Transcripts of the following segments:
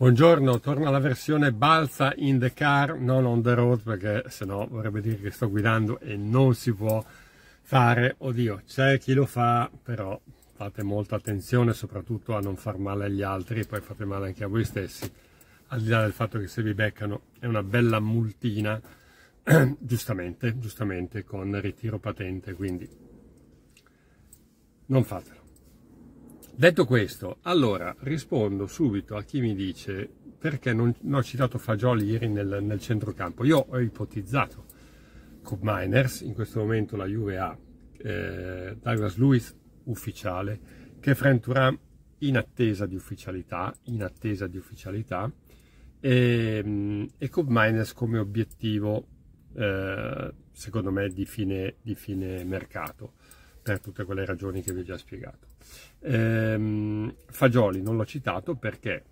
Buongiorno, torna alla versione balsa in the car, non on the road, perché sennò vorrebbe dire che sto guidando e non si può fare. Oddio, c'è chi lo fa, però fate molta attenzione soprattutto a non far male agli altri e poi fate male anche a voi stessi. Al di là del fatto che se vi beccano è una bella multina, giustamente, giustamente, con ritiro patente, quindi non fatelo. Detto questo, allora rispondo subito a chi mi dice perché non, non ho citato Fagioli ieri nel, nel centrocampo. Io ho ipotizzato con Miners, in questo momento la Juve ha eh, Douglas Lewis ufficiale, che Frank in attesa di ufficialità, in attesa di ufficialità, e, ehm, e Cobb Miners come obiettivo, eh, secondo me, di fine, di fine mercato, per tutte quelle ragioni che vi ho già spiegato. Ehm, Fagioli non l'ho citato perché?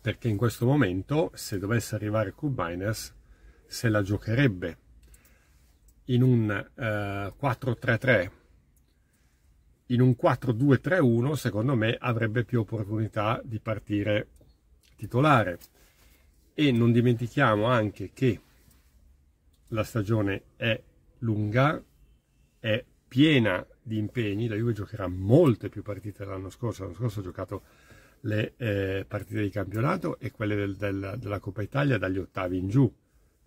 Perché in questo momento, se dovesse arrivare Kubiners, se la giocherebbe in un eh, 4-3-3, in un 4-2-3-1, secondo me avrebbe più opportunità di partire titolare. E non dimentichiamo anche che la stagione è lunga, è piena di impegni, la Juve giocherà molte più partite dell'anno scorso, l'anno scorso ha giocato le eh, partite di campionato e quelle del, del, della Coppa Italia dagli ottavi in giù,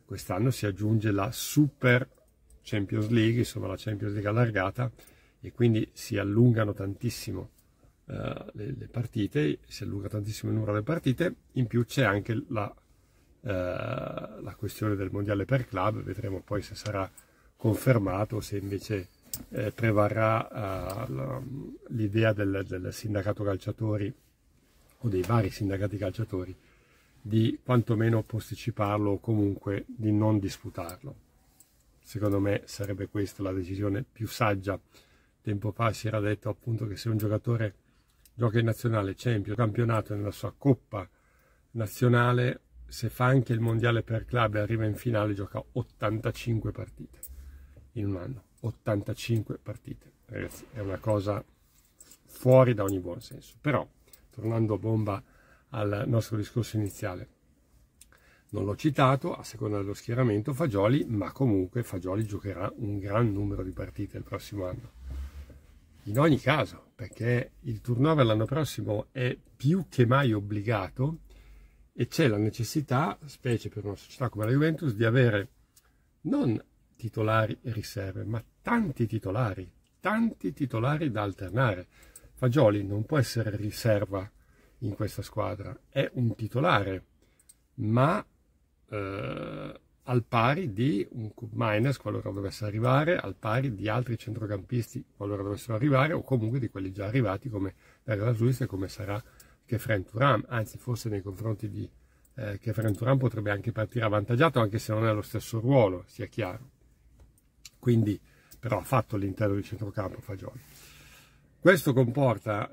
quest'anno si aggiunge la Super Champions League, insomma la Champions League allargata e quindi si allungano tantissimo uh, le, le, partite, si allunga tantissimo il numero delle partite, in più c'è anche la, uh, la, questione del mondiale per club, vedremo poi se sarà confermato o se invece eh, prevarrà eh, l'idea del, del, sindacato calciatori o dei vari sindacati calciatori di quantomeno posticiparlo o comunque di non disputarlo. Secondo me sarebbe questa la decisione più saggia. Tempo fa si era detto appunto che se un giocatore gioca in nazionale, Champions, campionato nella sua coppa nazionale, se fa anche il mondiale per club e arriva in finale, gioca 85 partite in un anno. 85 partite. Ragazzi, è una cosa fuori da ogni buon senso. Però, tornando a bomba al nostro discorso iniziale, non l'ho citato, a seconda dello schieramento Fagioli, ma comunque Fagioli giocherà un gran numero di partite il prossimo anno. In ogni caso, perché il turnover l'anno prossimo è più che mai obbligato e c'è la necessità, specie per una società come la Juventus, di avere non titolari e riserve, ma tanti titolari, tanti titolari da alternare. Fagioli non può essere riserva in questa squadra, è un titolare, ma eh, al pari di un Miners qualora dovesse arrivare, al pari di altri centrocampisti qualora dovessero arrivare, o comunque di quelli già arrivati come Dario Suisse e come sarà Kefren Turam, anzi forse nei confronti di eh, Kefren Turam potrebbe anche partire avvantaggiato, anche se non è lo stesso ruolo, sia chiaro quindi però ha fatto l'interno di centrocampo Fagioli. Questo comporta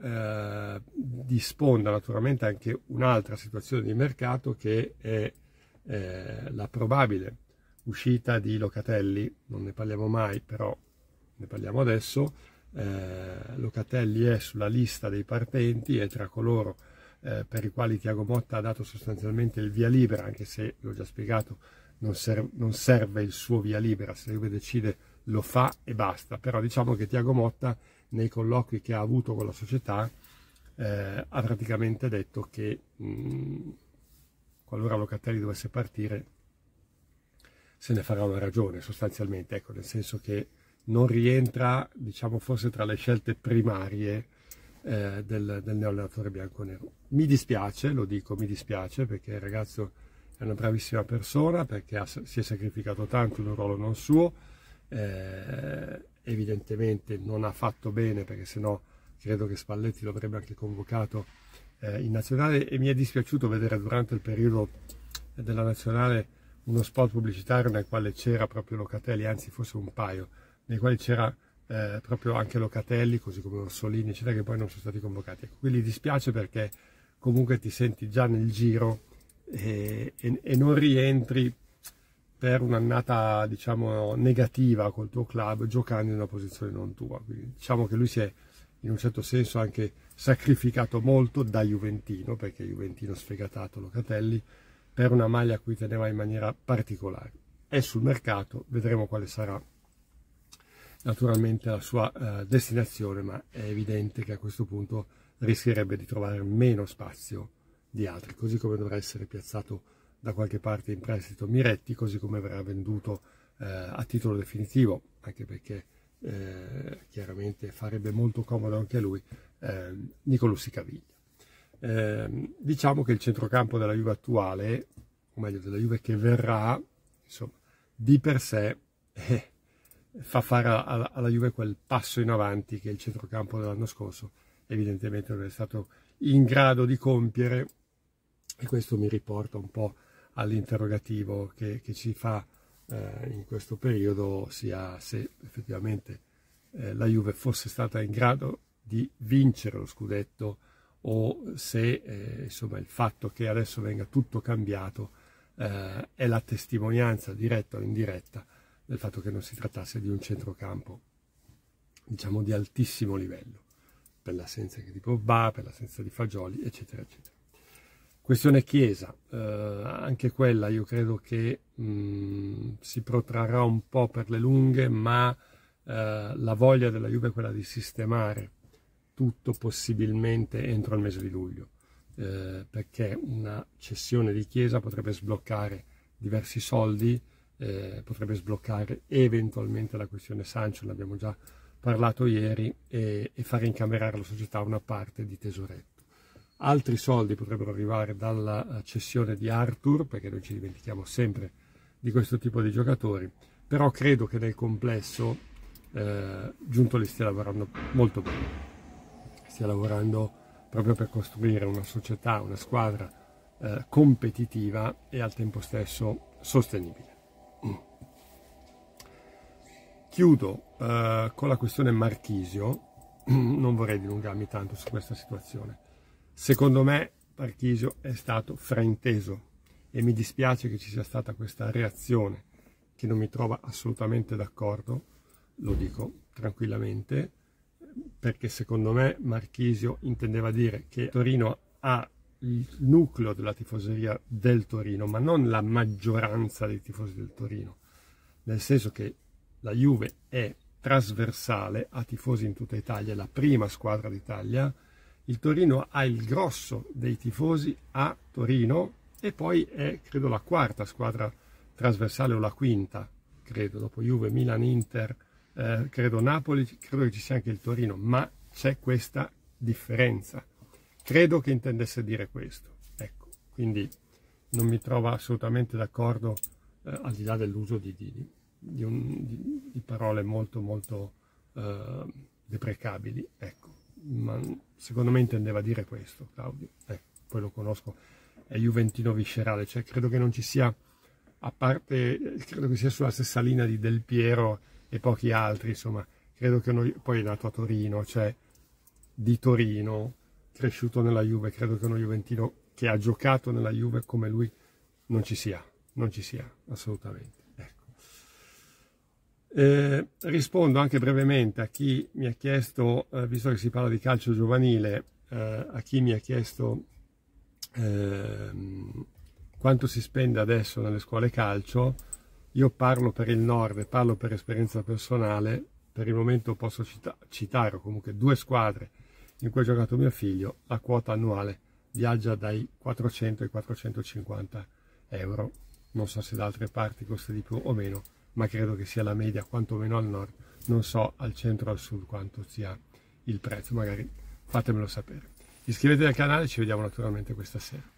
eh, di naturalmente anche un'altra situazione di mercato che è eh, la probabile uscita di Locatelli, non ne parliamo mai però ne parliamo adesso, eh, Locatelli è sulla lista dei partenti e tra coloro eh, per i quali Tiago Motta ha dato sostanzialmente il via libera, anche se l'ho già spiegato non, ser non serve il suo via libera, se lui decide lo fa e basta, però diciamo che Tiago Motta nei colloqui che ha avuto con la società eh, ha praticamente detto che mh, qualora Locatelli dovesse partire se ne farà una ragione sostanzialmente, ecco, nel senso che non rientra diciamo forse tra le scelte primarie eh, del, del bianco-nero. Mi dispiace, lo dico, mi dispiace perché il ragazzo una bravissima persona perché ha, si è sacrificato tanto in un ruolo non suo, eh, evidentemente non ha fatto bene perché sennò credo che Spalletti lo avrebbe anche convocato eh, in nazionale e mi è dispiaciuto vedere durante il periodo della nazionale uno spot pubblicitario nel quale c'era proprio Locatelli, anzi forse un paio, nei quali c'era eh, proprio anche Locatelli, così come Orsolini, eccetera, che poi non sono stati convocati. Ecco, Quindi dispiace perché comunque ti senti già nel giro e, e, e non rientri per un'annata diciamo negativa col tuo club giocando in una posizione non tua Quindi, diciamo che lui si è in un certo senso anche sacrificato molto da Juventino perché Juventino sfegatato Locatelli per una maglia a cui teneva in maniera particolare è sul mercato vedremo quale sarà naturalmente la sua eh, destinazione ma è evidente che a questo punto rischierebbe di trovare meno spazio di altri, così come dovrà essere piazzato da qualche parte in prestito Miretti, così come verrà venduto eh, a titolo definitivo, anche perché eh, chiaramente farebbe molto comodo anche a lui eh, Nicolussi Caviglia. Eh, diciamo che il centrocampo della Juve attuale, o meglio della Juve che verrà, insomma, di per sé eh, fa fare alla, alla, Juve quel passo in avanti che il centrocampo dell'anno scorso evidentemente non è stato in grado di compiere e questo mi riporta un po' all'interrogativo che, che, ci fa eh, in questo periodo, sia se effettivamente eh, la Juve fosse stata in grado di vincere lo scudetto o se eh, insomma, il fatto che adesso venga tutto cambiato eh, è la testimonianza diretta o indiretta del fatto che non si trattasse di un centrocampo diciamo di altissimo livello per l'assenza di Pogba, per l'assenza di Fagioli eccetera eccetera Questione Chiesa, eh, anche quella io credo che mh, si protrarrà un po' per le lunghe, ma eh, la voglia della Juve è quella di sistemare tutto possibilmente entro il mese di luglio, eh, perché una cessione di Chiesa potrebbe sbloccare diversi soldi, eh, potrebbe sbloccare eventualmente la questione Sancho, l'abbiamo già parlato ieri, e, e far incamerare alla società una parte di tesoretto altri soldi potrebbero arrivare dalla eh, cessione di Arthur, perché noi ci dimentichiamo sempre di questo tipo di giocatori, però credo che nel complesso eh, Giuntoli stia lavorando molto bene, stia lavorando proprio per costruire una società, una squadra eh, competitiva e al tempo stesso sostenibile. Mm. Chiudo eh, con la questione Marchisio, non vorrei dilungarmi tanto su questa situazione, Secondo me Parchisio è stato frainteso e mi dispiace che ci sia stata questa reazione che non mi trova assolutamente d'accordo, lo dico tranquillamente, perché secondo me Marchisio intendeva dire che Torino ha il nucleo della tifoseria del Torino, ma non la maggioranza dei tifosi del Torino, nel senso che la Juve è trasversale a tifosi in tutta Italia, è la prima squadra d'Italia, il Torino ha il grosso dei tifosi a Torino e poi è, credo, la quarta squadra trasversale o la quinta, credo, dopo Juve, Milan, Inter, eh, credo Napoli, credo che ci sia anche il Torino, ma c'è questa differenza. Credo che intendesse dire questo. Ecco, quindi non mi trovo assolutamente d'accordo eh, al di là dell'uso di, di, di, di, parole molto molto eh, deprecabili. Ecco ma secondo me intendeva dire questo Claudio, eh, poi lo conosco, è Juventino viscerale, cioè credo che non ci sia, a parte, credo che sia sulla stessa linea di Del Piero e pochi altri, insomma, credo che noi, poi è nato a Torino, cioè di Torino, cresciuto nella Juve, credo che uno Juventino che ha giocato nella Juve come lui non ci sia, non ci sia, assolutamente. Eh, rispondo anche brevemente a chi mi ha chiesto, eh, visto che si parla di calcio giovanile, eh, a chi mi ha chiesto ehm, quanto si spende adesso nelle scuole calcio. Io parlo per il nord, parlo per esperienza personale, per il momento posso cita citare comunque due squadre in cui ha giocato mio figlio, la quota annuale viaggia dai 400 ai 450 euro, non so se da altre parti costa di più o meno, ma credo che sia la media quantomeno al nord, non so al centro o al sud quanto sia il prezzo, magari fatemelo sapere. Iscrivetevi al canale, ci vediamo naturalmente questa sera.